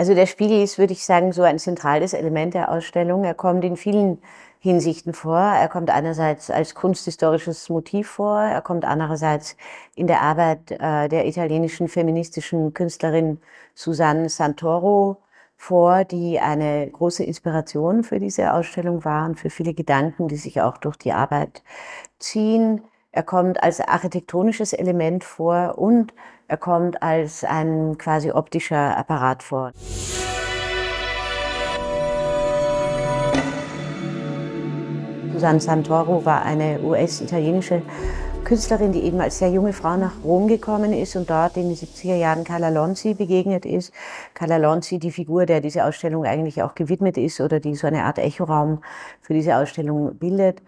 Also der Spiegel ist, würde ich sagen, so ein zentrales Element der Ausstellung. Er kommt in vielen Hinsichten vor. Er kommt einerseits als kunsthistorisches Motiv vor, er kommt andererseits in der Arbeit äh, der italienischen feministischen Künstlerin Susanne Santoro vor, die eine große Inspiration für diese Ausstellung war und für viele Gedanken, die sich auch durch die Arbeit ziehen. Er kommt als architektonisches Element vor und er kommt als ein quasi optischer Apparat vor. Susanne Santoro war eine US-italienische Künstlerin, die eben als sehr junge Frau nach Rom gekommen ist und dort in den 70er Jahren Carla Lonzi begegnet ist. Carla Lonzi, die Figur, der diese Ausstellung eigentlich auch gewidmet ist oder die so eine Art Echoraum für diese Ausstellung bildet.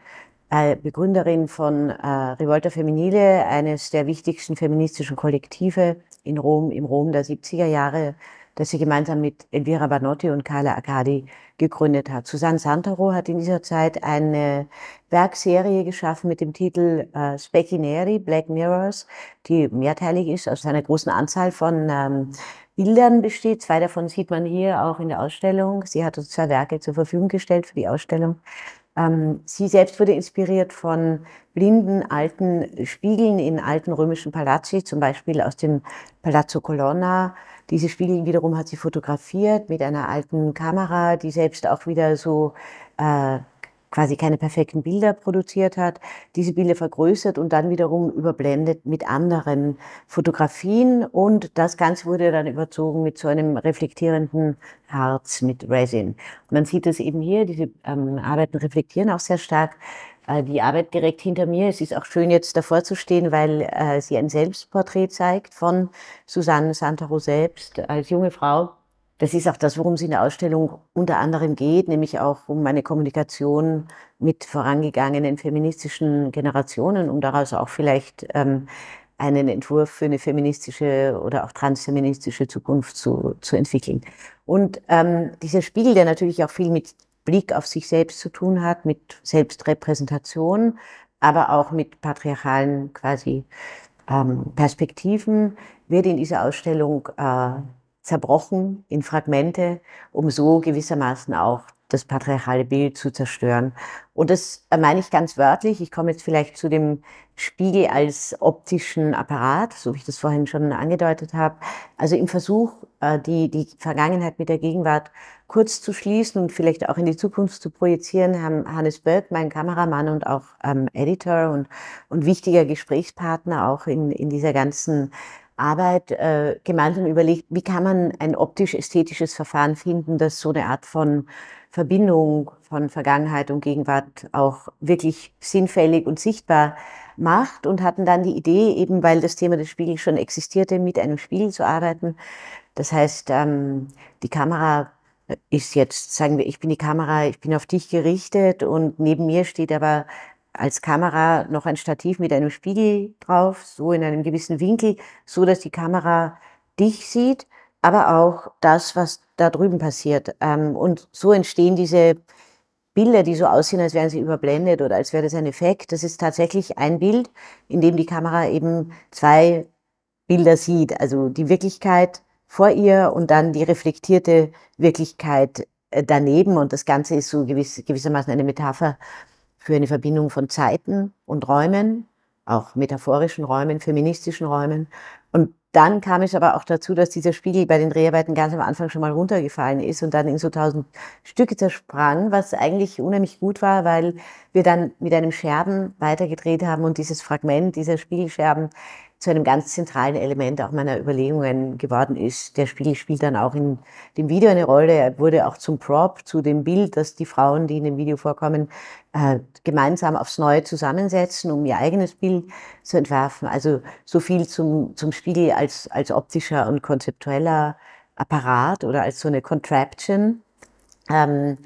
Äh, Begründerin von äh, Rivolta Feminile, eines der wichtigsten feministischen Kollektive in Rom, im Rom der 70er Jahre, das sie gemeinsam mit Elvira Banotti und Carla Accardi gegründet hat. Susanne Santoro hat in dieser Zeit eine Werkserie geschaffen mit dem Titel äh, Specchi Black Mirrors, die mehrteilig ist, aus einer großen Anzahl von ähm, Bildern besteht. Zwei davon sieht man hier auch in der Ausstellung. Sie hat uns zwei Werke zur Verfügung gestellt für die Ausstellung. Ähm, sie selbst wurde inspiriert von blinden alten Spiegeln in alten römischen Palazzi, zum Beispiel aus dem Palazzo Colonna. Diese Spiegel wiederum hat sie fotografiert mit einer alten Kamera, die selbst auch wieder so äh, quasi keine perfekten Bilder produziert hat, diese Bilder vergrößert und dann wiederum überblendet mit anderen Fotografien. Und das Ganze wurde dann überzogen mit so einem reflektierenden Harz mit Resin. Und man sieht es eben hier, diese ähm, Arbeiten reflektieren auch sehr stark äh, die Arbeit direkt hinter mir. Es ist auch schön, jetzt davor zu stehen, weil äh, sie ein Selbstporträt zeigt von Susanne Santaro selbst als junge Frau das ist auch das, worum es in der Ausstellung unter anderem geht, nämlich auch um meine Kommunikation mit vorangegangenen feministischen Generationen, um daraus auch vielleicht ähm, einen Entwurf für eine feministische oder auch transfeministische Zukunft zu, zu entwickeln. Und ähm, dieser Spiegel, der natürlich auch viel mit Blick auf sich selbst zu tun hat, mit Selbstrepräsentation, aber auch mit patriarchalen quasi ähm, Perspektiven, wird in dieser Ausstellung äh, zerbrochen in Fragmente, um so gewissermaßen auch das patriarchale Bild zu zerstören. Und das äh, meine ich ganz wörtlich. Ich komme jetzt vielleicht zu dem Spiegel als optischen Apparat, so wie ich das vorhin schon angedeutet habe. Also im Versuch, äh, die, die Vergangenheit mit der Gegenwart kurz zu schließen und vielleicht auch in die Zukunft zu projizieren, haben Hannes Böck, mein Kameramann und auch ähm, Editor und, und wichtiger Gesprächspartner auch in, in dieser ganzen Arbeit äh, gemeinsam überlegt, wie kann man ein optisch-ästhetisches Verfahren finden, das so eine Art von Verbindung von Vergangenheit und Gegenwart auch wirklich sinnfällig und sichtbar macht und hatten dann die Idee, eben weil das Thema des Spiegels schon existierte, mit einem Spiegel zu arbeiten. Das heißt, ähm, die Kamera ist jetzt, sagen wir, ich bin die Kamera, ich bin auf dich gerichtet und neben mir steht aber als Kamera noch ein Stativ mit einem Spiegel drauf, so in einem gewissen Winkel, so dass die Kamera dich sieht, aber auch das, was da drüben passiert. Ähm, und so entstehen diese Bilder, die so aussehen, als wären sie überblendet oder als wäre das ein Effekt. Das ist tatsächlich ein Bild, in dem die Kamera eben zwei Bilder sieht. Also die Wirklichkeit vor ihr und dann die reflektierte Wirklichkeit äh, daneben. Und das Ganze ist so gewiss, gewissermaßen eine Metapher für eine Verbindung von Zeiten und Räumen, auch metaphorischen Räumen, feministischen Räumen. Und dann kam es aber auch dazu, dass dieser Spiegel bei den Dreharbeiten ganz am Anfang schon mal runtergefallen ist und dann in so tausend Stücke zersprang, was eigentlich unheimlich gut war, weil wir dann mit einem Scherben weitergedreht haben und dieses Fragment dieser Spiegelscherben zu einem ganz zentralen Element auch meiner Überlegungen geworden ist. Der Spiegel spielt dann auch in dem Video eine Rolle. Er wurde auch zum Prop, zu dem Bild, das die Frauen, die in dem Video vorkommen, äh, gemeinsam aufs Neue zusammensetzen, um ihr eigenes Bild zu entwerfen. Also so viel zum, zum Spiegel als, als optischer und konzeptueller Apparat oder als so eine Contraption. Ähm,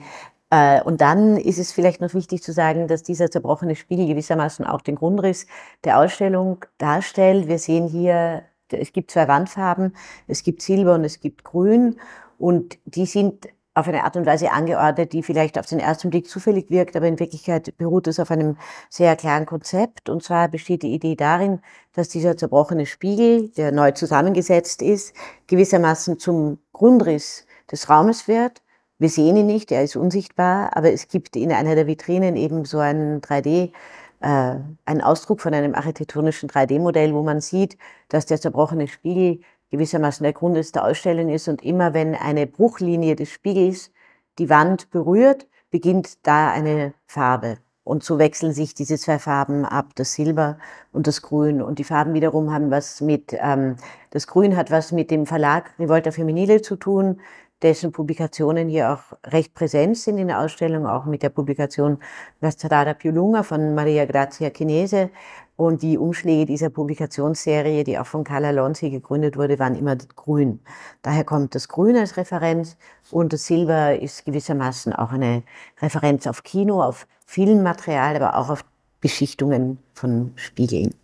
äh, und dann ist es vielleicht noch wichtig zu sagen, dass dieser zerbrochene Spiegel gewissermaßen auch den Grundriss der Ausstellung darstellt. Wir sehen hier, es gibt zwei Wandfarben, es gibt Silber und es gibt Grün und die sind auf eine Art und Weise angeordnet, die vielleicht auf den ersten Blick zufällig wirkt, aber in Wirklichkeit beruht es auf einem sehr klaren Konzept. Und zwar besteht die Idee darin, dass dieser zerbrochene Spiegel, der neu zusammengesetzt ist, gewissermaßen zum Grundriss des Raumes wird wir sehen ihn nicht, er ist unsichtbar, aber es gibt in einer der Vitrinen eben so einen 3D, äh, einen Ausdruck von einem architektonischen 3D-Modell, wo man sieht, dass der zerbrochene Spiegel gewissermaßen der Grund ist, der Ausstellung ist und immer wenn eine Bruchlinie des Spiegels die Wand berührt, beginnt da eine Farbe. Und so wechseln sich diese zwei Farben ab, das Silber und das Grün. Und die Farben wiederum haben was mit, ähm, das Grün hat was mit dem Verlag Revolta Feminile zu tun, dessen Publikationen hier auch recht präsent sind in der Ausstellung, auch mit der Publikation La Strada più lunga von Maria Grazia Chinese. Und die Umschläge dieser Publikationsserie, die auch von Carla Lonzi gegründet wurde, waren immer grün. Daher kommt das Grün als Referenz und das Silber ist gewissermaßen auch eine Referenz auf Kino, auf Filmmaterial, aber auch auf Beschichtungen von Spiegeln.